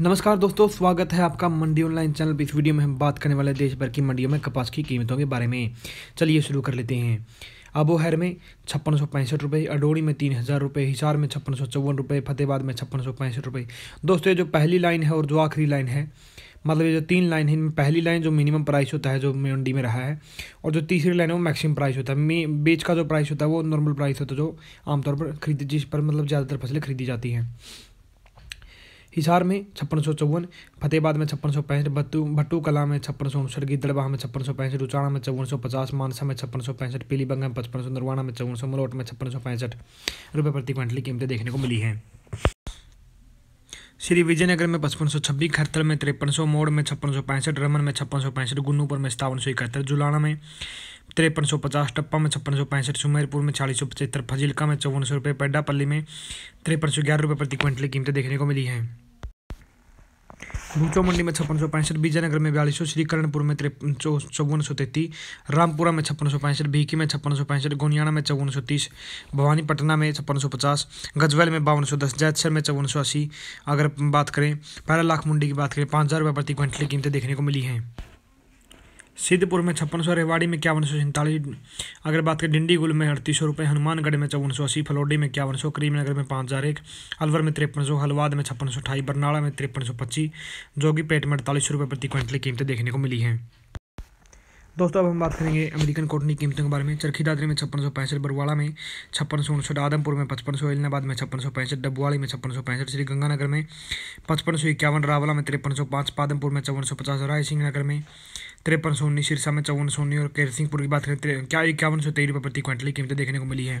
नमस्कार दोस्तों स्वागत है आपका मंडी ऑनलाइन चैनल पर इस वीडियो में हम बात करने वाले देश भर की मंडियों में कपास की कीमतों के बारे में चलिए शुरू कर लेते हैं अबोहर में छप्पन सौ पैंसठ रुपये अडोड़ी में तीन हज़ार रुपये हिसार में छप्पन सौ चौवन रुपये फतेहबाद में छप्पन सौ पैंसठ रुपये दोस्तों जो पहली लाइन है और जो आखिरी लाइन है मतलब ये जो तीन लाइन है इनमें पहली लाइन जो मिनिमम प्राइस होता है जो मंडी में रहा है और जो तीसरी लाइन है वो मैक्सिमम प्राइस होता है बेच का जो प्राइस होता है वो नॉर्मल प्राइस होता है जो आमतौर पर खरीदी जिस पर मतलब ज़्यादातर फसलें खरीदी जाती हैं हिसार में छप्पन सौ चौवन फतेहबाद में छप्पन सौ पैंसठ भट्टू भट्टू कला में छप्पन सौ उनसठ गिदड़बाह में छप्पन सौ पैंसठ उचाणा में चौवन सौ पचास मानसा में छप्पन सौ पैंसठ पीलीबंगा में पचपन सौ नरवाना में चौवन सौ मलोट में छप्पन सौ पैंसठ रुपये प्रति क्विंटल कीमतें देखने को मिली हैं श्री विजयनगर में पचपन सौ छब्बीस खरतल में तिरपन सौ मोड़ में छप्पन सौ पैंसठ रमन में छप्पन सौ पैंसठ गुन्नूपुर में सतावन सौ इकहत्तर जुलाना में तिरपन सौ पचास टप्पा में छप्पन सौ पैंसठ सुमेरपुर में चालीस सौ पचहत्तर फजिलका में चौवन सौ रुपये पेड्डापल्ली में तिरपन सौ ग्यारह रुपये प्रति क्विंटल कीमतें देखने को मिली हैं भूचो मंडी में छप्पन सौ पैंसठ विजयनगर में बयालीस सौ श्रीकरणपुर में में चौवन सौ तैतीस रामपुरा में छप्पन सौ पैंसठ भीकी में छप्पन सौ पैंसठ गोनियाना में चौवन सौ तीस भवानी पटना में छप्पन सौ पचास गजवैल में बावन सौ दस जैतसर में चौवन सौ अस्सी अगर बात करें पहला लाख मंडी की बात करें पाँच हज़ार रुपये प्रति क्विंटल कीमतें देखने को मिली हैं सिद्धपुर में छप्पन सौ रेवाड़ी में इक्यावन सौ सैंतालीस अगर बात करें डिंडीगुल में अड़तीस सौ रुपये हनुमानगढ़ में चौवन सौ अस्सी फलोडी में इक्यावन सौ करीमनगर में पाँच हज़ार एक अलवर में तिरपन सौ हलवाद में छप्पन सौ अठाई बरनाला में तिरपन सौ पच्चीस जोगीपेट में अड़तालीस सौ रुपये प्रति क्विंटल की कीमतें देखने को मिली हैं दोस्तों अब हम बात करेंगे अमेरिकन कॉटन की कीमतों के बारे में चरखी दादरी में छप्पन सौ पैंसठ बरवाड़ा में छप्पन सौ उनसठ आदमपुर में पचपन सौ इलाहाबाद में छप्पन सौ पैंसठ डबवाड़ी में छप्पन सौ पैंसठ श्रीगंगानगर में पचपन सौ इक्यावन रावला में तिरपन सौ पाँच पादमपुर में चौवन सौ पचास रायसिंह नगर में तिरपन सोनी सिरसा में चौवन सोनी और और केरसिंहपुर की बात करें क्या इक्यावन सौ तेईस रुपये प्रति क्विंटल कीमतें देखने को मिली है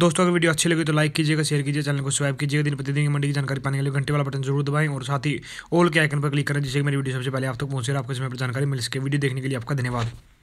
दोस्तों अगर वीडियो अच्छी लगी तो लाइक कीजिएगा शेयर कीजिए चैनल को सब्सक्राइब कीजिएगा दिन प्रतिदिन की मंडी की जानकारी पाने के लिए घंटे वाला बटन जरूर दबाएं और साथ ही ऑल के आइकन पर क्लिक करें जिससे मेरी वीडियो सबसे पहले आप तक पहुंचे आपको इसमें जानकारी मिल सके वीडियो देखने के लिए आपका धन्यवाद